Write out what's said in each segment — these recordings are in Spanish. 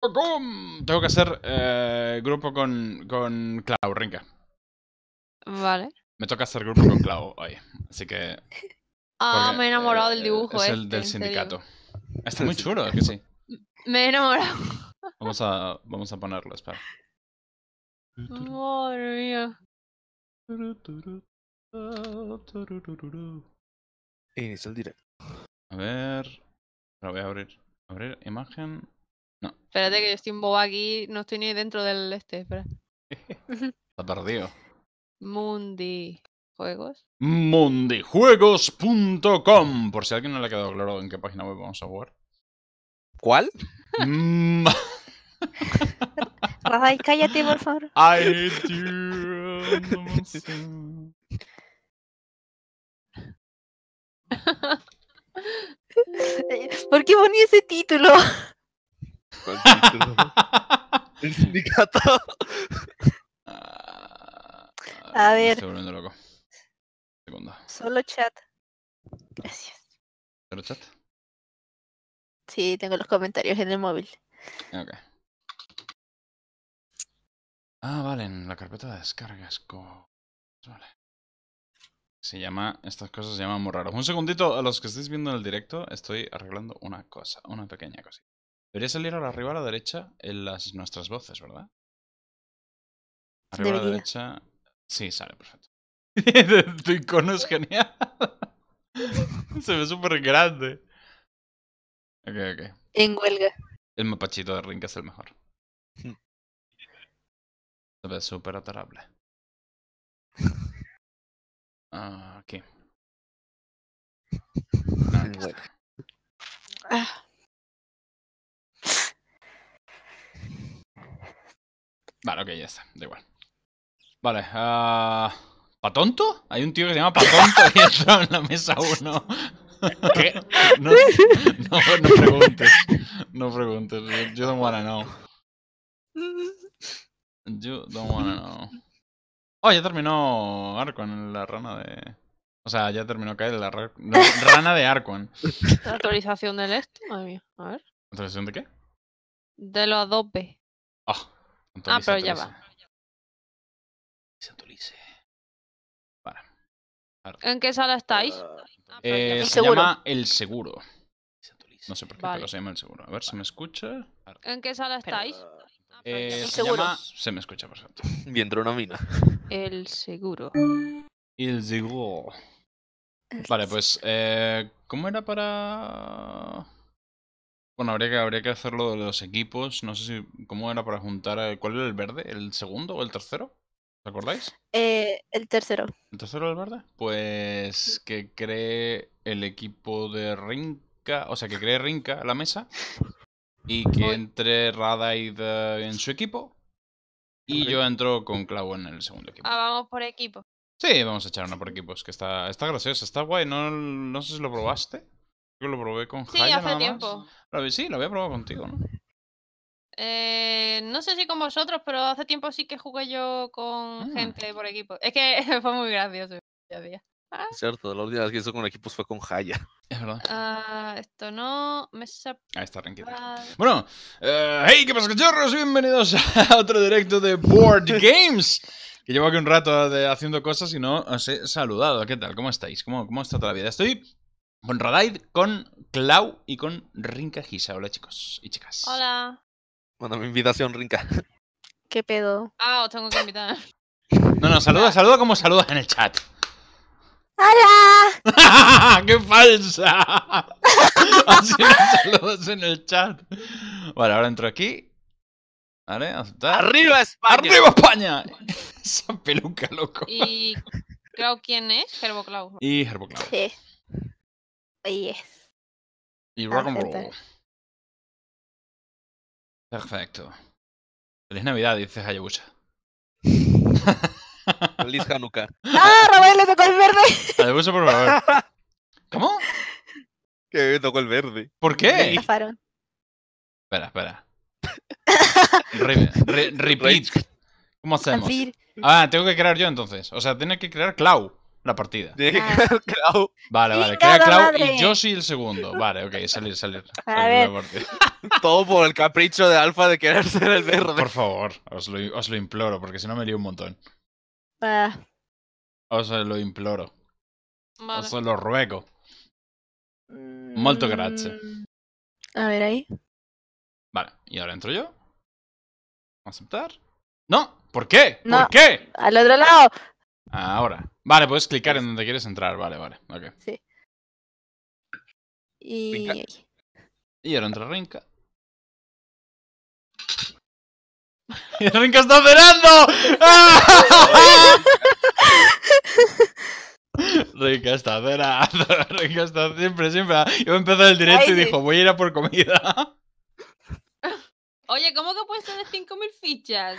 Tengo que hacer eh, grupo con, con Clau, Rinka. Vale. Me toca hacer grupo con Clau hoy. Así que. Ah, me he enamorado del eh, dibujo. Es el este, del sindicato. Está muy chulo, es que sí. Me he enamorado. Vamos a, vamos a ponerlo, espera. Madre mía. Inicia el directo. A ver. lo voy a abrir. Abrir imagen. Espérate que yo estoy un boba aquí, no estoy ni dentro del este, espera. Está perdido. Mundi Juegos. Mundijuegos.com Por si a alguien no le ha quedado claro en qué página web vamos a jugar. ¿Cuál? Mm. cállate, por favor. ¿Por qué ponía ese título? El sindicato. Ah, a ver. Estoy loco. Solo chat. Gracias. ¿Solo chat? Sí, tengo los comentarios en el móvil. Ah, ok. Ah, vale, en la carpeta de descargas. Vale. Se llama. Estas cosas se llaman muy raros. Un segundito a los que estéis viendo en el directo. Estoy arreglando una cosa, una pequeña cosita. Debería salir ahora arriba a la derecha en las, nuestras voces, ¿verdad? Arriba a la derecha. Sí, sale, perfecto. tu icono es genial. Se ve súper grande. Ok, ok. En huelga. El mapachito de Rink es el mejor. Hmm. Se ve súper adorable. Ah, ah, aquí. Vale, ok, ya está, da igual. Vale, ah... ¿Patonto? Hay un tío que se llama Patonto y entra en la mesa uno. ¿Qué? No, no, preguntes. No preguntes. Yo don't wanna know. You don't wanna know. Oh, ya terminó Arcon, la rana de. O sea, ya terminó caer la, la rana de Arcon. ¿La actualización del esto? Madre mía. A ver. ¿Actualización de qué? De lo Adobe. Oh ah, pero ya va. ¿En qué sala estáis? Ah, ah, eh, se llama El Seguro. No sé por qué, pero se llama El Seguro. A ver, ¿se me escucha? ¿En qué sala estáis? Ah, eh, se llama... Se me escucha, por cierto. de una mina. El Seguro. El Seguro. Vale, pues... Eh, ¿Cómo era para...? Bueno, habría que, habría que hacerlo de los equipos. No sé si cómo era para juntar. ¿Cuál era el verde? ¿El segundo o el tercero? ¿Os acordáis? Eh, el tercero. ¿El tercero el verde? Pues que cree el equipo de Rinca. O sea, que cree Rinca la mesa. Y que entre Radaid en su equipo. Y yo entro con Clau en el segundo equipo. Ah, vamos por equipo. Sí, vamos a echar una por equipos, que está, está graciosa, está guay. No, no sé si lo probaste. Yo lo probé con Sí, hace tiempo. sí, lo había probado contigo, ¿no? Eh, no sé si con vosotros, pero hace tiempo sí que jugué yo con mm. gente por equipo. Es que fue muy gracioso. Ah. Cierto, los días que hizo con equipos fue con Jaya. Es verdad. Ah, esto no. me. Ahí está, tranquilo. Bueno, eh, hey, ¿qué pasa, cachorros? Bienvenidos a otro directo de Board Games. que llevo aquí un rato haciendo cosas y no os he saludado. ¿Qué tal? ¿Cómo estáis? ¿Cómo, cómo está toda la vida? Estoy con con Clau y con Rinka Gisa. Hola chicos y chicas. Hola. Bueno, mi invitación, Rinka. ¿Qué pedo? Ah, os tengo que invitar. No, no, saluda, saluda como saludas en el chat. ¡Hola! ¡Qué falsa! Saludos en el chat. Vale, ahora entro aquí. Vale, ¡Arriba España! ¡Arriba España! Esa peluca, loco. ¿Y Clau quién es? Gerbo Clau. Y Herbo Clau. Sí. Yes. Y rock and roll. Perfecto. Feliz Navidad, dice Hayabusa. Feliz Hanukkah. ¡Ah, Rafael le tocó el verde! Hayabusa, por favor. ¿Cómo? Que tocó el verde. ¿Por qué? Espera, espera. Repite. repeat. ¿Cómo hacemos? Ah, tengo que crear yo entonces. O sea, tiene que crear Clau la partida. Tiene que ah. Vale, vale, queda Clau y yo soy el segundo. Vale, ok, salir, salir. Todo por el capricho de Alfa de querer ser el verde. Por favor, os lo, imploro, porque si no me lío un montón. Ah. Os lo imploro. Os lo ruego. Molto grazie. A ver ahí. Vale, y ahora entro yo. ¿Aceptar? No, ¿por qué? ¿Por qué? Al otro lado. Ahora. Vale, puedes clicar pues en donde quieres entrar. Vale, vale. Okay. Sí. Y... y ahora entra Rinca. ¡Y Rinca está cenando! Rinka está cenando. Rinca está siempre, siempre. Yo empecé el directo y dijo, voy a ir a por comida. Oye, ¿cómo que puedes tener 5000 fichas?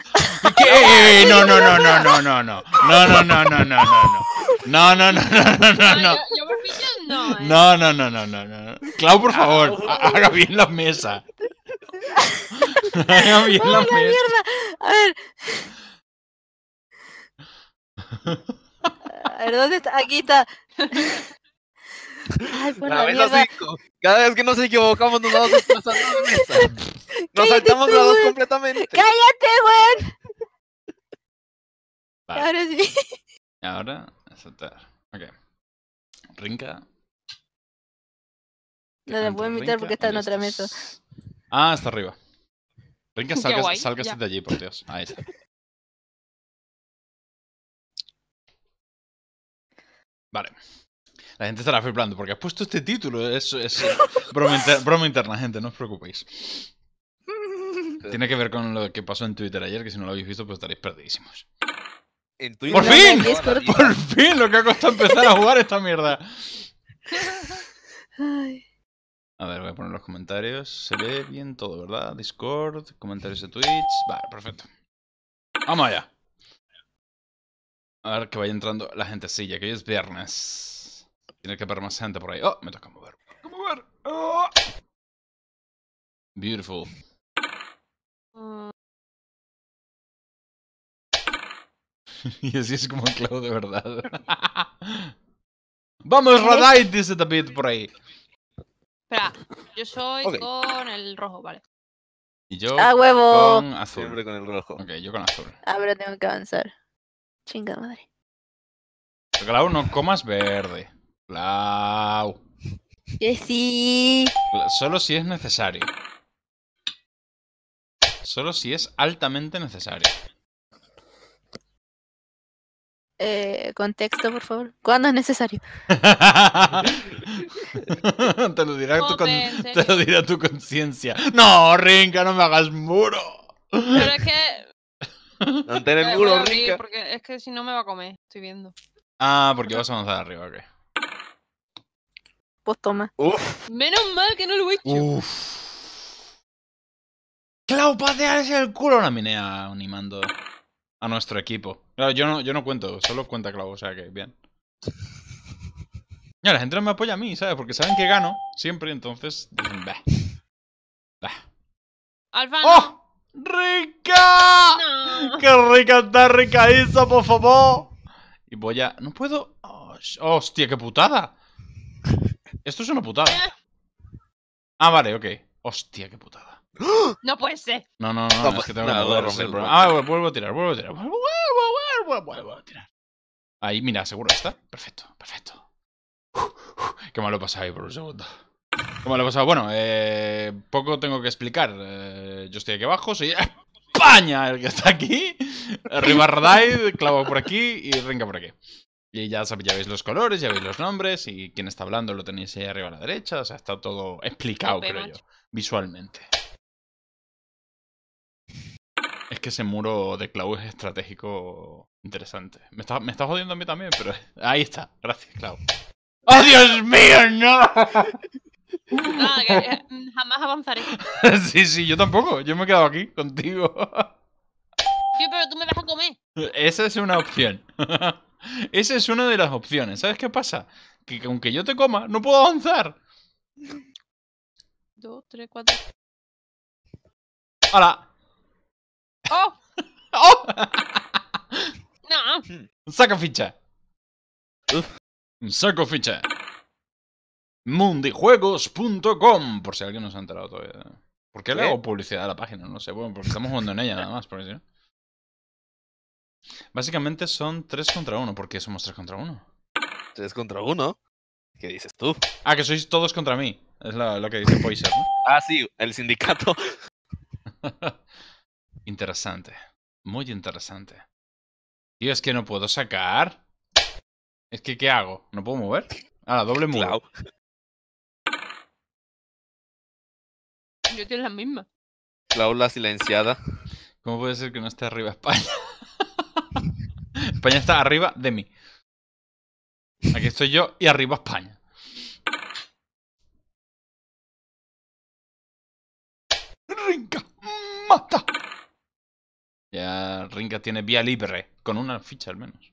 ¿Qué? No, no, no, no, no, no, no. No, no, no, no, no, no, no. No, no, no, no, no, no, no. Yo por fichas no. No, no, no, no, no, Clau, por favor, haga bien la mesa. Haga bien la mesa. mierda! A ver. A ver, ¿dónde está? Aquí está. Ay, por la, mesa. Cada vez que nos equivocamos nos vamos a desplazando la mesa. Nos saltamos los dos completamente. ¡Cállate, weón! Ahora sí. Ahora, saltar. Ok. Rinca. No la puedo invitar porque está en otra este mesa. Ah, está arriba. Rinca, salgas, de allí, por Dios. Ahí está. Vale. La gente estará flipando porque has puesto este título. Es, es broma, interna, gente, no os preocupéis. Tiene que ver con lo que pasó en Twitter ayer, que si no lo habéis visto, pues estaréis perdidísimos. ¡Por fin! ¡Por fin! Lo que ha costado empezar a jugar esta mierda. A ver, voy a poner los comentarios. Se ve bien todo, ¿verdad? Discord, comentarios de Twitch. Vale, perfecto. Vamos allá. A ver que vaya entrando la gente gentecilla, que hoy es viernes. Tiene que haber más gente por ahí. ¡Oh! Me toca mover. ¡Mover! ¡Oh! Beautiful. y así es como Clau de verdad. Vamos, Radai, dice David por ahí. Espera, yo soy con el rojo, vale. Y yo ah, huevo! con azul. Siempre con el rojo. Ok, yo con azul. Ahora tengo que avanzar. Chinga madre. Clau, no comas verde. Clau. Que sí. Solo si es necesario. Solo si es altamente necesario. Eh, contexto, por favor. ¿Cuándo es necesario? te lo dirá tu, conciencia. No, Rinca, no me hagas muro. Pero es que. No te muro, Rinca. Porque es que si no me va a comer, estoy viendo. Ah, porque vas a avanzar arriba, ok. Pues toma. Menos mal que no lo he hecho. Uf. Clau, patear el culo. La minea, animando a nuestro equipo. yo no, yo no cuento, solo cuenta Clau, o sea que bien. Ya, la gente no me apoya a mí, ¿sabes? Porque saben que gano siempre, entonces mm, bah. Bah. ¡Oh! ¡Rica! ¡Qué rica está rica hizo, por favor! Y voy a... No puedo... Oh, ¡Hostia, qué putada! Esto es una putada. Eh. Ah, vale, ok. Hostia, qué putada. No puede ser. No, no, no, es que tengo que el problema. Ah, vuelvo a tirar, vuelvo a tirar. Ahí, mira, seguro está. Perfecto, perfecto. Qué malo he pasado ahí por un segundo. Qué he pasado. Bueno, eh, poco tengo que explicar. Eh, yo estoy aquí abajo, soy España el que está aquí. Ribardaid, clavo por aquí y Renga por aquí. Y ya, sabéis, ya veis los colores, ya veis los nombres y quién está hablando lo tenéis ahí arriba a la derecha. O sea, está todo explicado, creo yo, visualmente. Es que ese muro de Clau es estratégico interesante. Me estás me está jodiendo a mí también, pero ahí está. Gracias, Clau. ¡Oh, Dios mío, no! Ah, eh, jamás avanzaré. sí, sí, yo tampoco. Yo me he quedado aquí contigo. sí, pero tú me vas a comer. Esa es una opción. Esa es una de las opciones. ¿Sabes qué pasa? Que aunque yo te coma, no puedo avanzar. Dos, tres, cuatro. ¡Hola! ¡Oh! ¡Oh! no. Saca ficha. un Saco ficha. Mundijuegos.com, por si alguien nos ha enterado todavía. ¿Por qué, le hago publicidad a la página? No sé, bueno, porque estamos jugando en ella nada más, por eso. Básicamente son 3 contra 1. ¿Por qué somos 3 contra 1? 3 contra 1? ¿Qué dices tú? Ah, que sois todos contra mí. Es lo, que dice Poiser, Ah, sí, el sindicato. Interesante. Muy interesante. Tío, es que no puedo sacar. Es que, ¿qué hago? ¿No puedo mover? Ah, doble move. Yo tengo la misma. Clau la silenciada. ¿Cómo puede ser que no esté arriba España? España está arriba de mí. Aquí estoy yo y arriba España. Rinca, mata. Ya Rinka tiene vía libre, con una ficha al menos.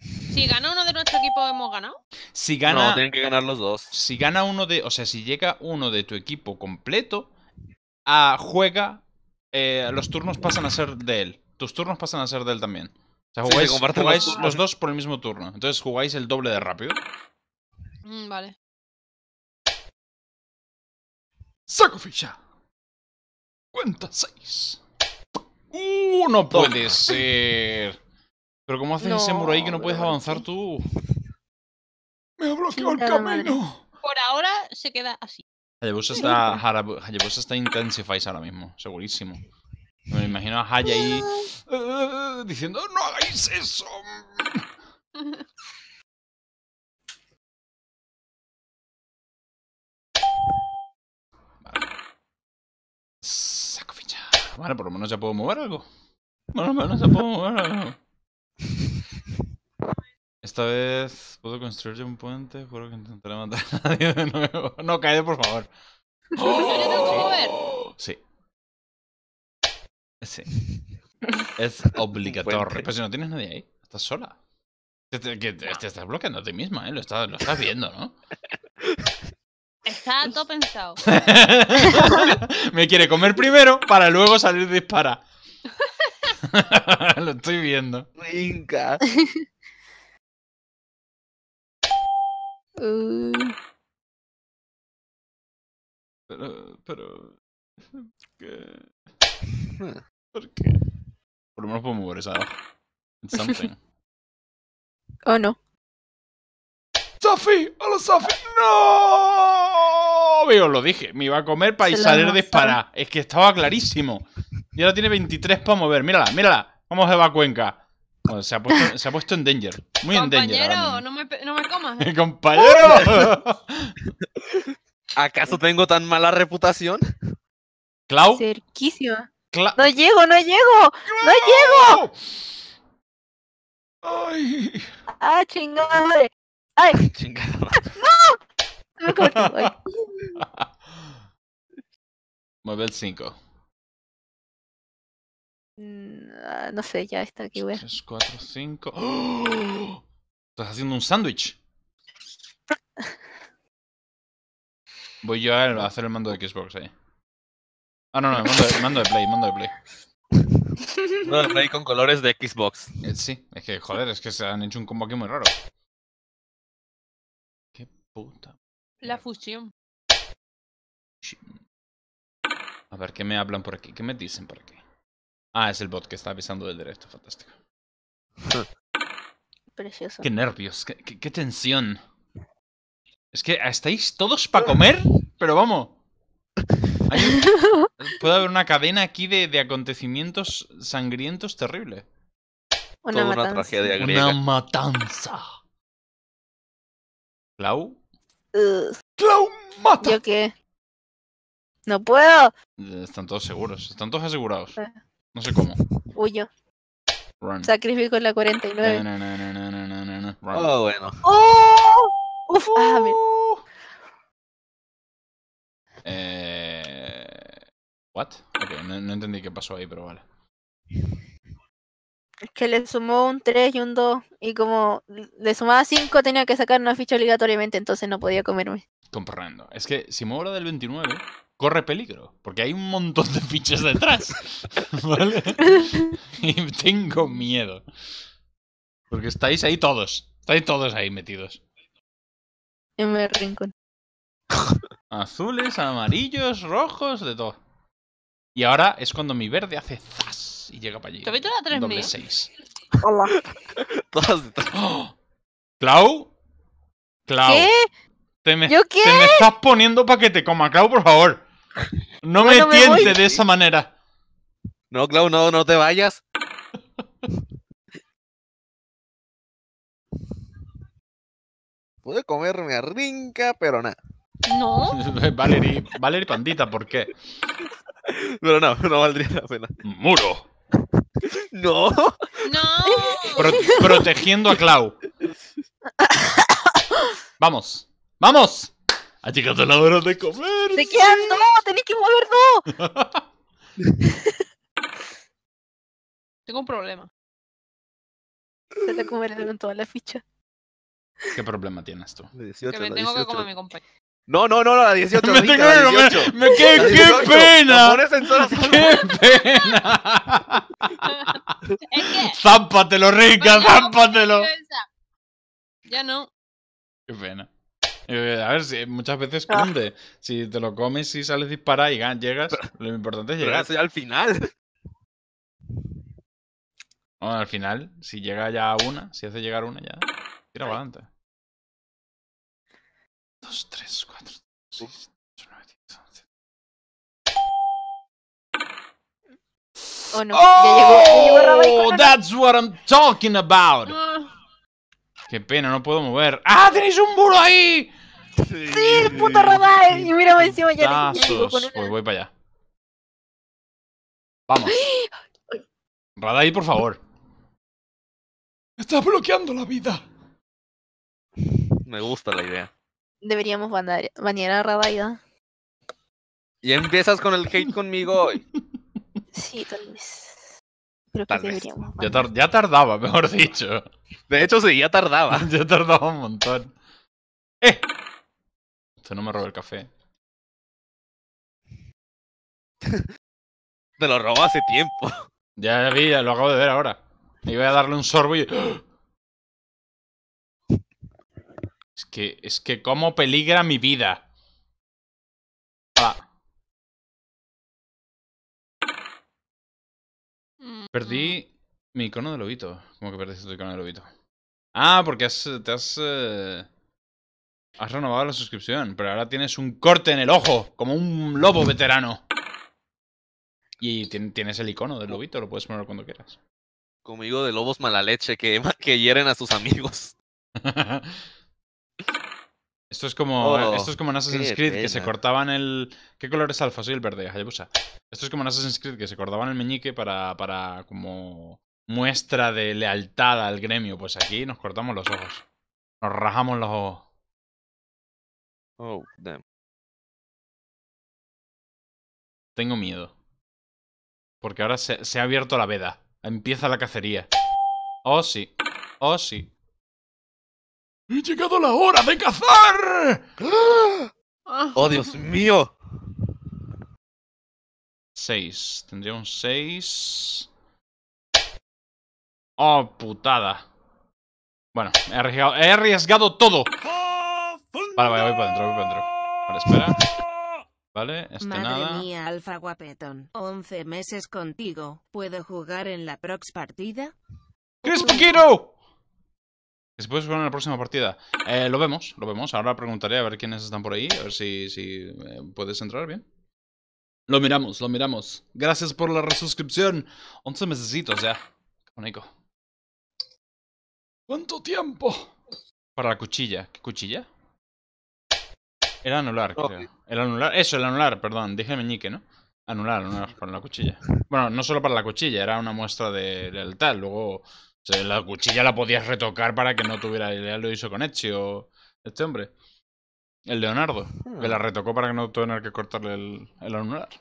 Si gana uno de nuestro equipo, hemos ganado. Si gana, no, tienen que ganar los dos. Si gana uno de. O sea, si llega uno de tu equipo completo, a ah, juega. Eh, los turnos pasan a ser de él. Tus turnos pasan a ser de él también. O sea, jugáis, los, dos por el mismo turno. Entonces jugáis el doble de rápido. Mm, vale. ¡Saco ficha! Cuenta seis ¡Uh! No puede ser. Pero ¿cómo haces ese muro ahí que no puedes avanzar tú? Me ha el camino. Por ahora se queda así. Hayabusa está, Hayabusa está ahora mismo, segurísimo. Me imagino a Haya ahí eh, diciendo, no hagáis eso. Bueno, por lo menos ya puedo mover algo. Bueno, por lo menos ya puedo mover algo. Esta vez puedo construir un puente. Juro que intentaré matar a nadie de nuevo. No, cae, por favor. ¡Oh! Sí. Sí. Es obligatorio. Pero pues si no tienes nadie ahí, estás sola. Te, ah. estás bloqueando a ti misma, ¿eh? Lo estás, lo estás viendo, ¿no? Está todo pensado. Me quiere comer primero para luego salir disparar Lo estoy viendo. Venga. Uh. Pero, pero... ¿Por qué? ¿Por qué? Por lo menos puedo mover esa. something. oh, no. Safi! ¡Hola, Safi! ¡No! Veo, lo dije. Me iba a comer para y salir disparar Es que estaba clarísimo. Y ahora tiene 23 para mover. Mírala, mírala. Vamos a Eva Cuenca. se, ha puesto, en danger. Muy en danger. Compañero, no me, no me comas. Eh. ¡Compañero! ¿Acaso tengo tan mala reputación? ¿Clau? Cerquísima. no llego, no llego. ¡No llego! ¡Ay! ¡Ah, chingada ¡Ay! ¡No! ¡No! Me corto, Mueve el 5. Mm, ah, no, sé, ya está aquí, güey. 3, 4, 5. Estás haciendo un sándwich. Voy yo a hacer el mando de Xbox ahí. Ah, no, no, el mando, de, mando de Play, mando de Play. Mando de Play con colores de Xbox. Eh, sí, es que joder, es que se han hecho un combo aquí muy raro. La fusión. Mm. A ver, ¿qué me hablan por aquí? ¿Qué me dicen por aquí? Ah, es el bot que está avisando del directo. Fantástico. Precioso. Qué nervios, qué, tensión. Es que estáis todos para comer, pero vamos. Puede haber una cadena aquí de, acontecimientos sangrientos terribles. Una tragedia Una matanza. Clau, Uh. ¿Yo qué? ¡No puedo! Eh, están todos seguros, están todos asegurados. Ah. No sé cómo. Huyo. Run. Sacrifico la 49. No, no, Oh, bueno. ¡Oh! ¡Uf! Ah, Eh... What? Ok, no entendí qué pasó ahí, pero vale. Es que le sumó un 3 y un 2 y como le sumaba 5 tenía que sacar una ficha obligatoriamente, entonces no podía comerme. Comprendo. Es que si me del 29 corre peligro, porque hay un montón de fichas detrás. ¿Vale? y tengo miedo. Porque estáis ahí todos. Estáis todos ahí metidos. En mi rincón. Azules, amarillos, rojos, de todo. Y ahora es cuando mi verde hace zas y llega para allí. ¿Te la 3000? Hola. ¡Oh! ¿Clau? ¿Clau? ¿Qué? me, ¿Yo qué? Te me estás poniendo para que te coma, Clau, por favor. No me tientes de esa manera. No, Clau, no, no te vayas. Pude comerme a Rinca, pero nada. No. Valerie, Pandita, ¿por qué? Pero no, no valdría la pena. Muro. No. No. protegiendo a Clau. Vamos. ¡Vamos! Ha ah, llegado la hora de comer. ¿De qué ando? ¡Tenés que mover ¡No! Tengo un problema. Se te comieron toda la ficha. ¿Qué problema tienes tú? 18, que me tengo 18. que comer a mi compañero. No, no, no, la 18. Me la qué, qué pena. qué pena. zámpatelo, rica, zámpatelo. Ya no. Qué pena. Eh, a ver, eh, muchas veces ah. cunde. Si te lo comes y sales disparado y llegas, lo importante es llegar. ya al final. Bueno, al final, si llega ya a una, si hace llegar una, ya tira para adelante. 2, 3, 4, 5, 6, 8, 9, 10, 11. Oh, no. Oh, ya llegó, ya llegó oh, that's what I'm talking about. Ah. Qué pena, no puedo mover. ¡Ah, tenéis un burro ahí! Sí, sí el puto Radar. Y mira, encima ya le Pues voy para allá. Vamos. Radai, por favor. Estás bloqueando la vida. Me gusta la idea deberíamos banear, a Radaida. Y empiezas con el hate conmigo hoy. Sí, tal vez. Creo que deberíamos. Ya, ya, tardaba, mejor dicho. De hecho, sí, ya tardaba. ya tardaba un montón. ¡Eh! Usted no me robó el café. Te lo robó hace tiempo. Ya vi, lo acabo de ver ahora. y voy a darle un sorbo y. ¡ah! Es que, es que cómo peligra mi vida. Ah. Mm, Perdí mm. mi icono de lobito. ¿Cómo que perdiste tu icono de lobito? Ah, porque te has... Eh, has renovado la suscripción, pero ahora tienes un corte en el ojo, como un lobo veterano. Y tienes el icono del lobito, lo puedes poner cuando quieras. Conmigo de lobos mala leche que, que hieren a sus amigos. Esto es como, eh, oh, esto es como en Assassin's Creed que se cortaban el. ¿Qué color es alfa? Soy el verde, Hayabusa. Esto es como en Assassin's Creed que se cortaban el meñique para, para como muestra de lealtad al gremio. Pues aquí nos cortamos los ojos. Nos rajamos los ojos. Oh, damn. Tengo miedo. Porque ahora se, se ha abierto la veda. Empieza la cacería. Oh, sí. Oh, sí. ¡He llegado la hora de cazar! Ah. ¡Oh, Dios mío! 6. Tendría un 6. ¡Oh, putada! Bueno, he arriesgado, he arriesgado todo. Vale, vale, voy para adentro, voy para adentro. Vale, espera. Vale, este Madre nada. mía, Alfa Guapetón. 11 meses contigo. ¿Puedo jugar en la prox partida? ¡Crispy Kiro! Después se puede en la próxima partida. Eh, lo vemos, lo vemos. Ahora preguntaré a ver quiénes están por ahí. A ver si, si eh, puedes entrar bien. Lo miramos, lo miramos. Gracias por la resuscripción. Once mesesitos ya. Qué ¿Cuánto tiempo? Para la cuchilla. ¿Qué cuchilla? El anular, creo. El anular, eso, el anular, perdón. Dije meñique, ¿no? Anular, anular, para la cuchilla. Bueno, no solo para la cuchilla, era una muestra de tal. Luego o sea, la cuchilla la podías retocar para que no tuviera. idea lo hizo con Ezio, este hombre. El Leonardo. Que la ah. retocó para que no tuviera que cortarle el, el anular. O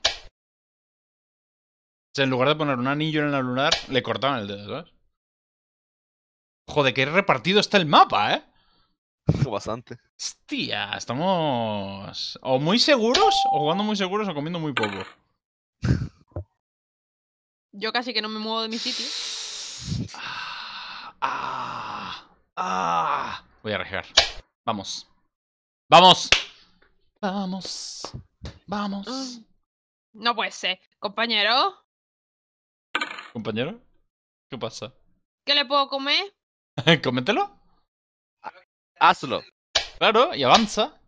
sea, en lugar de poner un anillo en el anular, le cortaban el dedo, ¿sabes? Joder, qué repartido está el mapa, ¿eh? Bastante. Hostia, estamos. O muy seguros, o jugando muy seguros, o comiendo muy poco. Yo casi que no me muevo de mi sitio. Ah. Ah, ah. Voy a arriesgar. Vamos. Vamos. Vamos. Vamos. Mm, no puede ser. Compañero. ¿Compañero? ¿Qué pasa? ¿Qué le puedo comer? ¡Cómetelo! Hazlo. Claro, y avanza.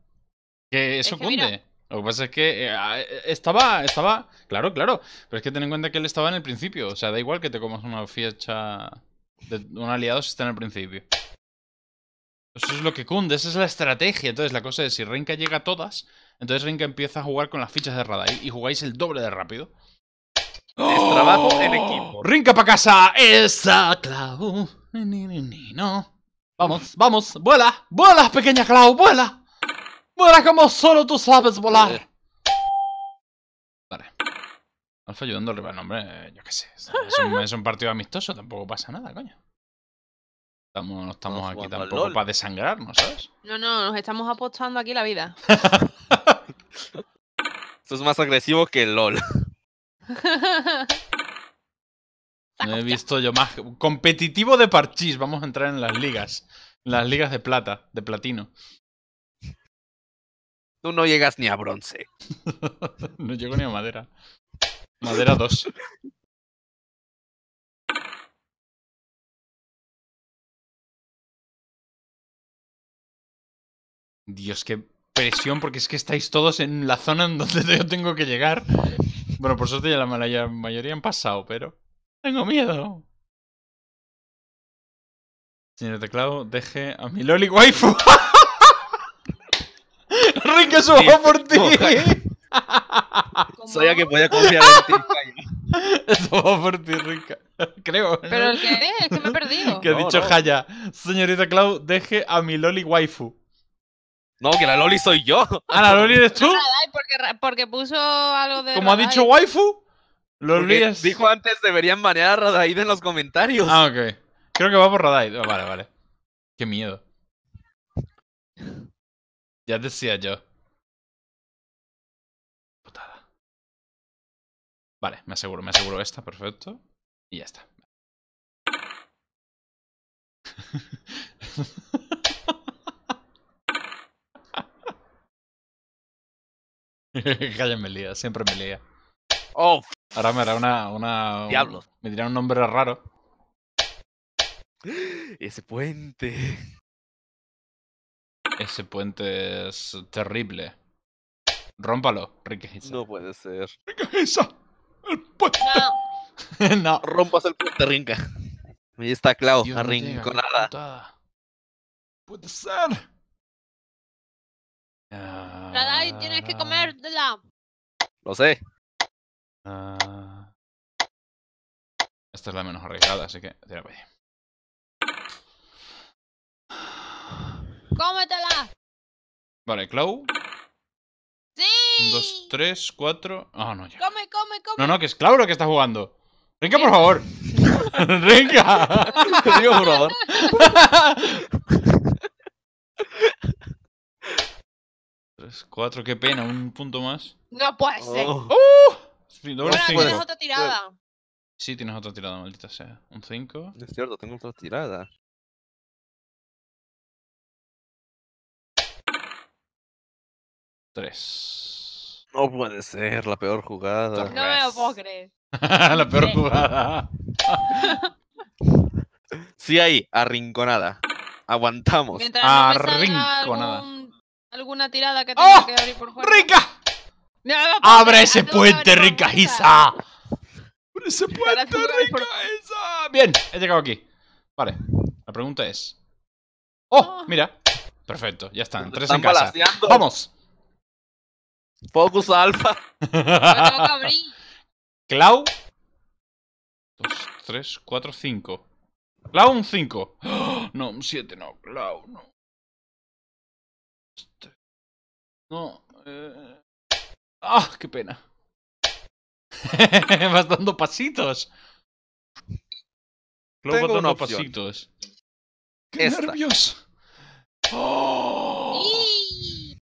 Que eso cunde. Lo que pasa es que eh, eh, estaba, estaba, claro, claro, pero es que ten en cuenta que él estaba en el principio, o sea, da igual que te comas una fiesta de un aliado si está en el principio. Eso es lo que cunde, esa es la estrategia. Entonces la cosa es, si Rinka llega a todas, entonces Rinka empieza a jugar con las fichas de radar y jugáis el doble de rápido. Es ¡Oh! trabajo en equipo. Rinka para casa, esa Clau. Ni, ni, ni, no. Vamos, vamos, vuela, vuela, pequeña Clau, vuela. Vuela como solo tú sabes volar. Eh. Alfa ayudando al rival, hombre, yo qué sé. Es un, partido amistoso, tampoco pasa nada, coño. Estamos, no estamos aquí tampoco para desangrarnos, ¿sabes? No, no, nos estamos apostando aquí la vida. Esto es más agresivo que el LOL. No he visto yo más. Competitivo de parchís. Vamos a entrar en las ligas. Las ligas de plata, de platino. Tú no llegas ni a bronce. no llego ni a madera. Madera 2. Dios, qué presión, porque es que estáis todos en la zona en donde yo tengo que llegar. Bueno, por suerte ya la mayoría han pasado, pero... Tengo miedo. Señor teclado, deje a mi loli waifu. Rick, por ti. Soy a que podía confiar en ti, Eso va por ti, Rica. Creo. ¿Pero el que es? Es que me he perdido. Que ha dicho haya Jaya. Señorita Clau, deje a mi Loli waifu. No, que la Loli soy yo. ¿A ah, la Loli eres tú. Porque, porque puso algo de. Como ha dicho waifu, Lo Dijo antes deberían banear a Radaid en los comentarios. Ah, ok. Creo que va por Radaid. Ah, vale, vale. Qué miedo. Ya decía yo. Vale, me aseguro, me aseguro esta, perfecto. Y ya está. Calla, me lía, siempre me lía. Oh, Ahora me hará una. una Diablo. me dirá un nombre raro. Ese puente. Ese puente es terrible. Rómpalo, Riqueza. No puede ser. Pues. No. no. Rompas el puente, Rinca. Ahí está Clau, arrinconada. ¡Puede ser! nada tienes que comértela. Lo sé. Ah... Esta es la menos arriesgada, así que tira ¡Cómetela! Vale, Clau un, dos, tres, cuatro. Ah, no, ya. Come, come, come. No, no, que es Clauro que está jugando. Rinca, por favor. Rinca. ¡Te por favor. tres, cuatro, qué pena, un punto más. No puede ser. Oh. Uh, sí, tienes otra tirada. Sí, tienes otra tirada, maldita sea. Un 5. Es cierto, tengo otra tirada. Tres. No puede ser, la peor jugada. No me lo puedo creer. la peor jugada. sí hay, arrinconada. Aguantamos. arrinconada. alguna tirada que tengo ¡Oh! que abrir por ¡Rica! ¡Abre ese puente, rica Isa! ¡Abre ese puente, rica Isa! Bien, he llegado aquí. Vale, la pregunta es... ¡Oh, ah. mira! Perfecto, ya están, tres en casa. ¡Vamos! Focus Alpha. Clau. 2, 3, 4, 5. Clau un 5. No, un 7 no. Clau no. Este. No. Eh... ¡Ah! ¡Qué pena! Vas dando pasitos. Clau Tengo va pasitos. ¡Qué Esta. nervios! ¡Oh!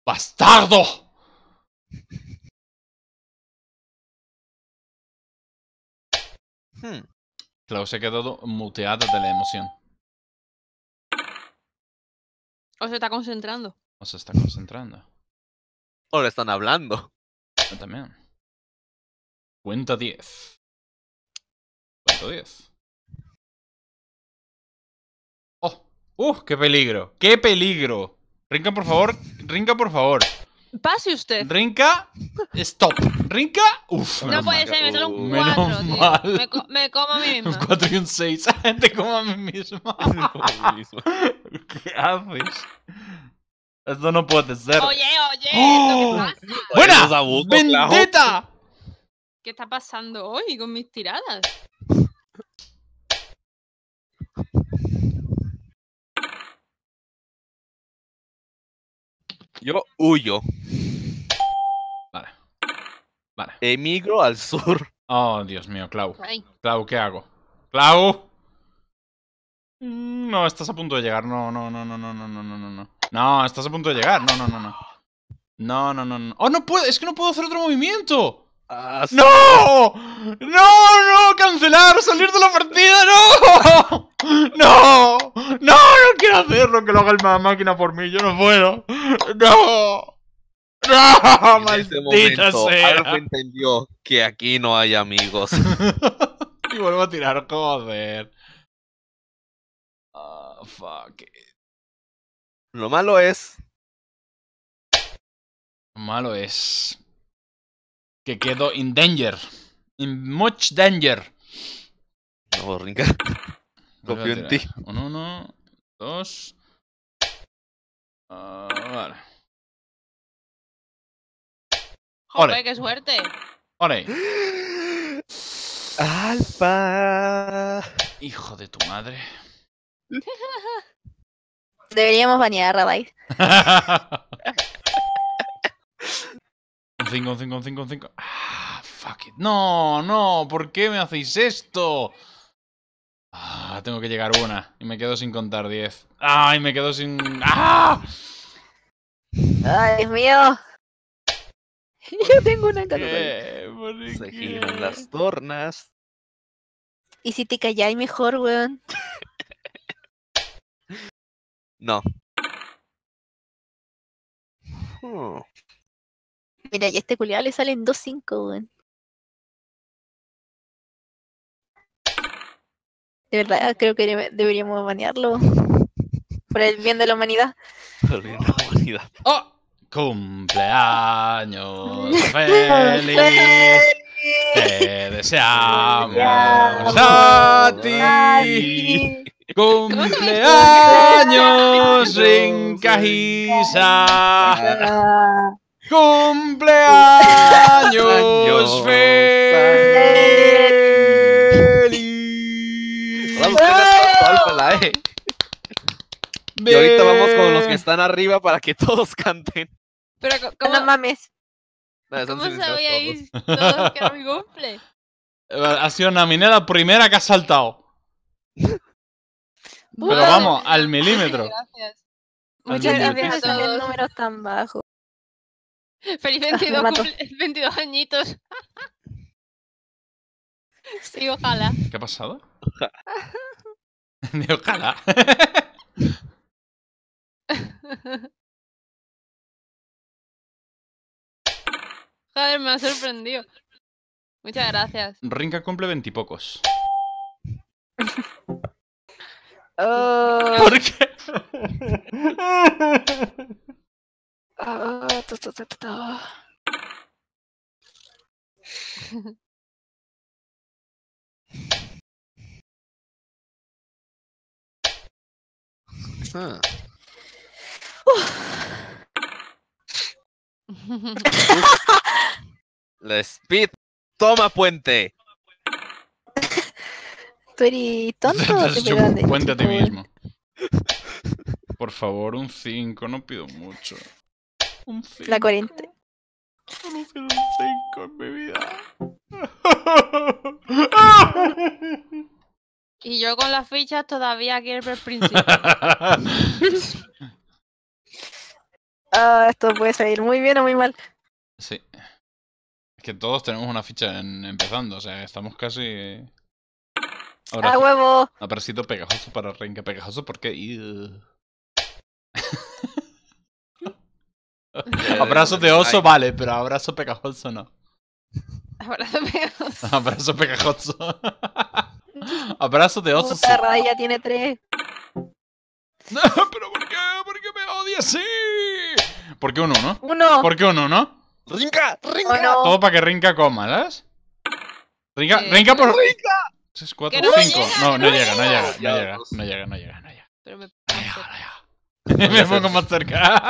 ¡Bastardo! Hmm. Clau se quedado muteada de la emoción. O se está concentrando. O se está concentrando. O le están hablando. Yo ah, también. Cuenta 10. Cuenta 10. ¡Oh! ¡Uh! ¡Qué peligro! ¡Qué peligro! Rinca, por favor. Rinca, por favor. Pase usted. Rinca, stop. Rinca, uff. No puede ser, me sale un 4, tío. Me, me, como a mí mismo. Un 4 y un 6. Te como a mí mismo. ¿Qué haces? Esto no puede ser. Oye, oye, oh, pasa? ¡Buena! ¡Vendetta! ¿Qué está pasando hoy con mis tiradas? Yo huyo. Vale. Vale. Emigro al sur. Oh, Dios mío, Clau. Clau, ¿qué hago? ¡Clau! Mm, no, estás a punto de llegar. No, no, no, no, no, no, no, no, no. No, estás a punto de llegar. No, no, no, no. No, no, no, no. ¡Oh, no puedo! ¡Es que no puedo hacer otro movimiento! no! ¡Cancelar! ¡Salir de la partida! ¡No! ¡No! ¡No! ¡No quiero hacerlo! ¡Que lo haga la máquina por mí! ¡Yo no puedo! ¡No! ¡No! momento, sea. entendió que aquí no hay amigos. y vuelvo a tirar, joder. Ah, fuck it. Lo malo es... Lo malo es que quedo in danger. In much danger. No, rica. Confío en ti. Uno, uno. Dos. Ah, vale. Joder, qué suerte. Ole. Alfa. Hijo de tu madre. Deberíamos bañar a Rabbi. Un 5, un 5, un 5, un 5. Ah, fuck it. No, no, ¿por qué me hacéis esto? Ah, tengo que llegar una. Y me quedo sin contar 10. Ay, ah, me quedo sin... ¡Ah! ¡Ay, Dios mío! Yo tengo una categoría. Se giran las tornas. ¿Y si te calláis mejor, weón? no. Hmm. Mira, y a este culiado le salen dos cinco De verdad, creo que deberíamos banearlo. Por el bien de la humanidad. Por el bien de la humanidad. ¡Oh! Cumpleaños feliz. Te deseamos a ti. Cumpleaños sin ¡Cumpleaños feliz! Vamos a eh. Y ahorita vamos con los que están arriba para que todos canten. Pero, ¿cómo? No mames. No, ¿Cómo sabíais todos. todos que era mi cumple? Eh, ha sido Naminé la primera que ha saltado. Pero vamos, al milímetro. Ay, gracias. Muchas gracias por todos. número tan bajo. Feliz 22, cumple, 22 añitos. sí, ojalá. ¿Qué ha pasado? Ojalá. ojalá. Joder, me ha sorprendido. Muchas gracias. Rinca cumple veintipocos. Oh. ¿Por qué? Ah, ta, ah. La speed toma puente. Tú eres tonto. Te te un puente a ti mismo. Por favor, un 5, no pido mucho. La 40. un en mi vida. Y yo con las fichas todavía quiero ver el principio. Ah, esto puede salir muy bien o muy mal. Sí. Es que todos tenemos una ficha en, empezando, o sea, estamos casi. Ahora, ¡A huevo! Aparecido pegajoso para qué? Pegajoso porque. Eh, abrazo de oso vale, pero abrazo pegajoso no. Abrazo pegajoso. Abrazo pegajoso. abrazo de oso. Puta, sí. Raya tiene tres. No, pero ¿por qué? ¿Por qué me odia así? ¿Por qué uno, no? Uno. ¿Por qué uno, no? Rinca, rinca. Todo para que Rinca coma, ¿sabes? Rinca, rinca por. Rinca. 6, 4, no 5. no, no, llega, no, llega, no llega, no llega, no llega, no llega, no no llega, no llega. Me pongo más cerca.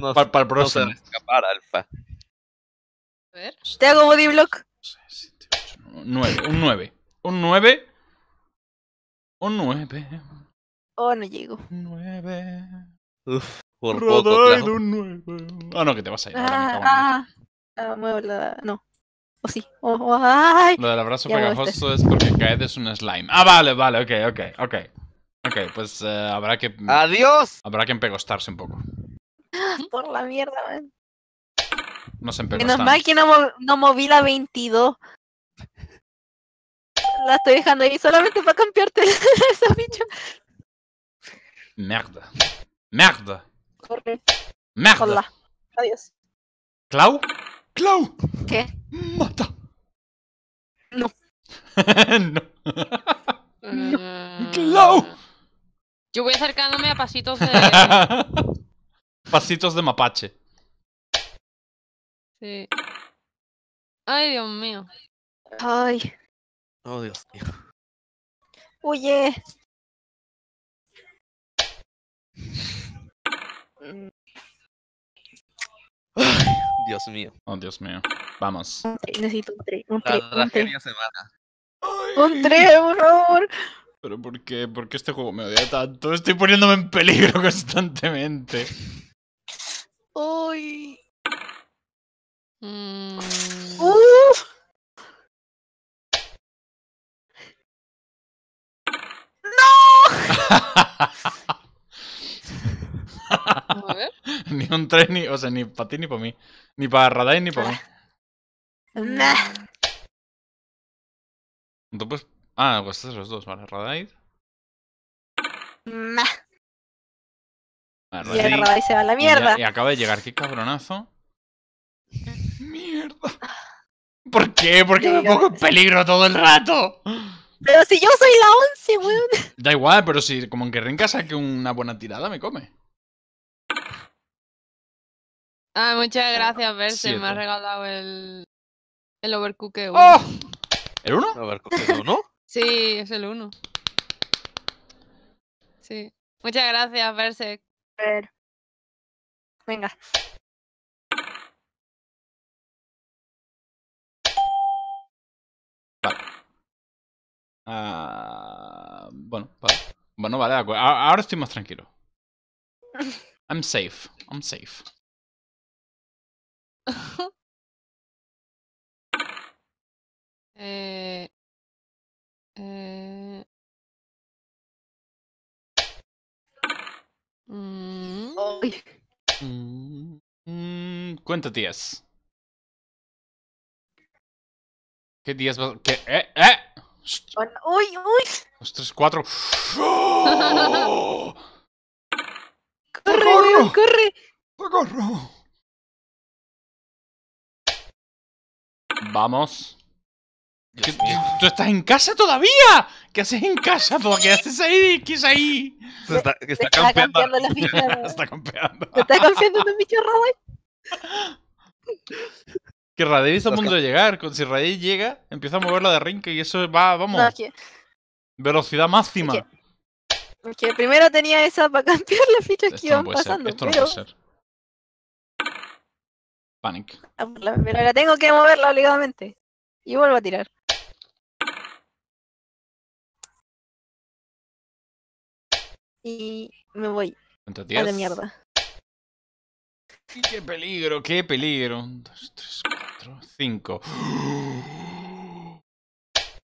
para, para el próximo. escapar, alfa. A ver. ¿Te hago body block? 9, un 9. Un 9. Un 9. Oh, no llego. Un 9. Uf, por Rodar poco, claro. un 9. Ah, no, que te vas a ir. Ah, ah, ah, muevo la... No. O sí. ay. Lo del abrazo este. pegajoso es porque caes de un slime. Ah, vale, vale, ok, ok, ok. Ok, pues eh, habrá que. Mm, ¡Adiós! Habrá que empegostarse un poco. Ah, por la mierda, man. No se empegostan. Menos mal que no, moví la 22. La estoy dejando ahí solamente para cambiarte esa bicho. Merda. Merda. Corre. Merda. Hola. Adiós. ¿Clau? ¡Clau! ¿Qué? ¡Mata! No. no. no. Mm. ¡Clau! Yo voy acercándome a pasitos de. pasitos de mapache. Sí. Ay, Dios mío. Ay. Oh, Dios mío. Oye. Dios mío. Oh, Dios mío. Vamos. Un tres, un tren. Un 3. Un 3, por favor. ¿Pero por qué? por qué este juego me odia tanto? Estoy poniéndome en peligro constantemente. Uy. ¡No! Mm. A ver. ni un tren, ni, o sea, ni para ti ni para mí. Ni para Radai ni para mí. Ah. no puedes. Ah, pues estos los dos, vale. Radaid. Nah. y se va a la mierda. Y, acaba de llegar, qué cabronazo. Mierda. ¿Por qué? ¿Por qué me pongo en peligro todo el rato? Pero si yo soy la 11, weón. Da igual, pero si como en que Renka saque una buena tirada, me come. Ah, muchas gracias, Verse. Me ha regalado el. El Overcooked 1. ¿El uno? ¿El 1? Sí, es el uno. Sí. Muchas gracias, Berserk. Venga. Vale. Ah, bueno, vale. Bueno, vale, ahora estoy más tranquilo. I'm safe. I'm safe. eh, eh, mm. Oh. mm, mm ¿Qué días ¡Eh! ¡Eh! ¡Uy! ¡Uy! ¡Los tres, cuatro! corre! corre Vamos. ¿Tú estás en casa todavía? ¿Qué haces en casa? ¿Qué haces ahí? ¿Qué es ahí? Se está, campeando. la está campeando. ¿Estás está campeando de mi chorro, Que Radey está a punto de llegar. Si Radey llega, empieza a moverla de rinque y eso va, vamos. Velocidad máxima. Porque primero tenía esa para cambiar las fichas que iban pasando. Esto pero... no puede ser. Panic. Ah, pero ahora tengo que moverla obligadamente. Y vuelvo a tirar. y me voy. A la mierda. qué peligro, qué peligro. 1, 2, 3, 4, 5.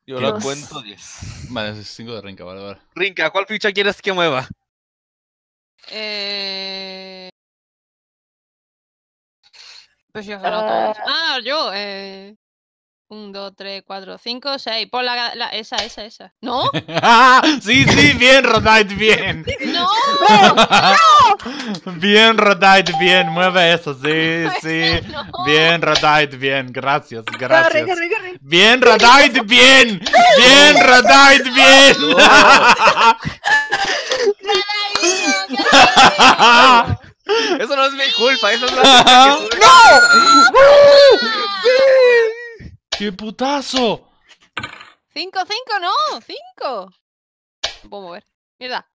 Yo lo cuento 10. Vale, es 5 de Rinca, vale, vale. Rinca, ¿cuál ficha quieres que mueva? Eh... Pues yo uh... Ah, yo, eh... 1, 2, 3, 4, 5, 6. Por la, Esa, esa, esa. ¿No? Sí, sí, bien, Rodite, bien. ¡No! Bien, Rodite, bien. Mueve eso, sí, sí. Bien, Rodite, bien. Gracias, gracias. Bien, Rodite, bien. Bien, Rodite, bien. eso no es mi culpa, eso es culpa. ¡No! ¡Qué putazo! ¡Cinco, cinco, no! ¡Cinco! Puedo mover. Mierda.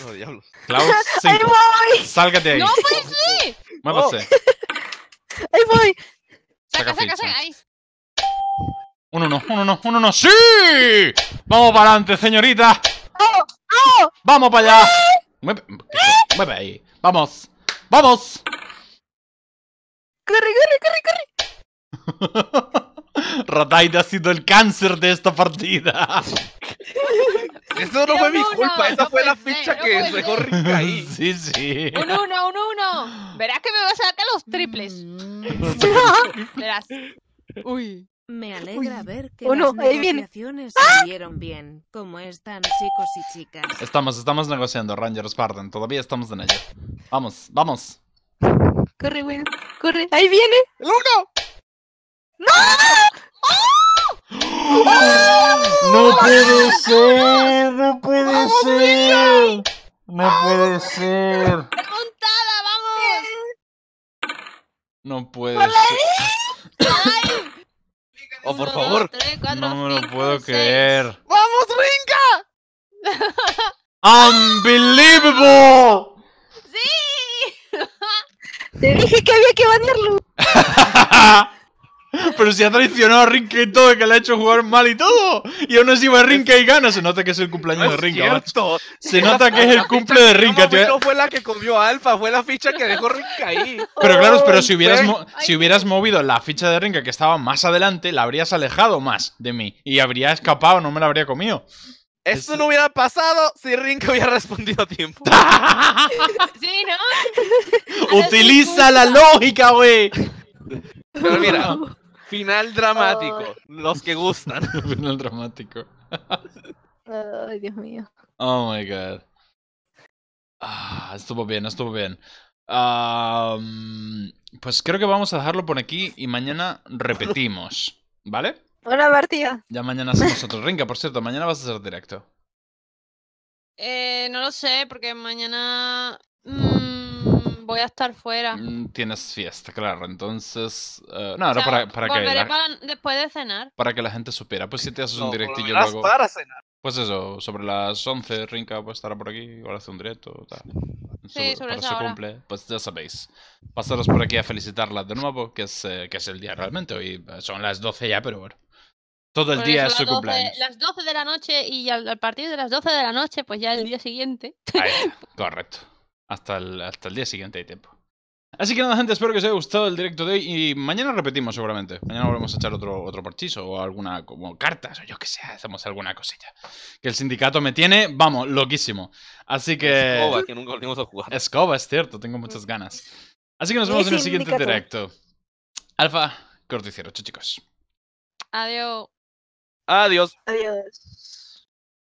No, oh, diablos. Klaus, ¡Ahí voy! Sálgate ahí. ¡No pues sí. ser! Muévase oh. ¡Ahí voy! Saca, Saca saca, Ahí. Uno no, uno no, uno no. ¡Sí! Vamos para adelante, señorita. ¡Oh! ¡Oh! Vamos para allá. Mueve, mueve ahí. Vamos. Vamos. ¡Corre, corre, corre, corre! Rataida ha sido el cáncer de esta partida. Eso no fue mi culpa, esa fue la ficha que dejó rica ahí. Sí, sí. Un uno, un uno. Verás que me vas a sacar los triples. Verás. Uy. Me alegra ver que oh, las negociaciones ¡Ah! salieron bien. Como están, chicos y chicas? Estamos, estamos negociando, Rangers Pardon, Todavía estamos en ello. Vamos, vamos. Corre, Will, corre. ¡Ahí viene! ¡El uno! ¡No! ¡No puede ser! ¡No puede ¡Oh, ser! ¡No ¡Oh! puede ser! ¡Puntada, vamos! No puede ser. ¡Oh, por favor! No me lo puedo creer. ¡Vamos, Rinca! ¡Unbelievable! ¡Sí! Te dije que había que banearlo. Pero si ha traicionado a Rinke y todo, que le ha hecho jugar mal y todo. Y aún así va Rinke y gana. Se nota que es el cumpleaños de Rinke. Se nota que es el cumple de Rinke. No fue la que comió Alfa, fue la ficha que dejó Rinke ahí. Pero claro, pero si hubieras, oh, movido la ficha de Rinka que estaba más adelante, la habrías alejado más de mí. Y habría escapado, no me la habría comido. Esto no hubiera pasado si Rinke hubiera respondido a tiempo. sí, ¿no? Utiliza la lógica, güey. Pero mira, final dramático. Los que gustan. final dramático. Ay, Dios mío. Oh my god. Ah, estuvo bien, estuvo bien. pues creo que vamos a dejarlo por aquí y mañana repetimos, ¿vale? Hola, Martía. Ya mañana hacemos otro ringa, por cierto, mañana vas a ser directo. Eh, no lo sé, porque mañana... Mm, voy a estar fuera. Mm, tienes fiesta, claro. Entonces, eh, no, era para, para que. La, para después de cenar. Para que la gente supiera. Pues si te haces un directillo luego. para cenar. Pues eso, sobre las 11, Rinca pues estará por aquí, ahora hace un directo, tal. Sí, sobre, para esa hora. cumple, pues ya sabéis. Pasaros por aquí a felicitarla de nuevo, que es, eh, que es el día realmente. Hoy eh, son las 12 ya, pero bueno. Todo el día es su cumpleaños. Las 12 de la noche y al, partir de las 12 de la noche, pues ya el día siguiente. correcto hasta el, hasta el día siguiente hay tiempo. Así que nada, gente, espero que os haya gustado el directo de hoy y mañana repetimos seguramente. Mañana volvemos a echar otro, otro parchizo o alguna, como cartas o yo que sé, hacemos alguna cosilla. Que el sindicato me tiene, vamos, loquísimo. Así que... Escoba, que nunca volvimos a jugar. Escoba, es cierto, tengo muchas ganas. Así que nos vemos en el siguiente directo. Alfa, corticiero, chicos. Adiós. Adiós. Adiós.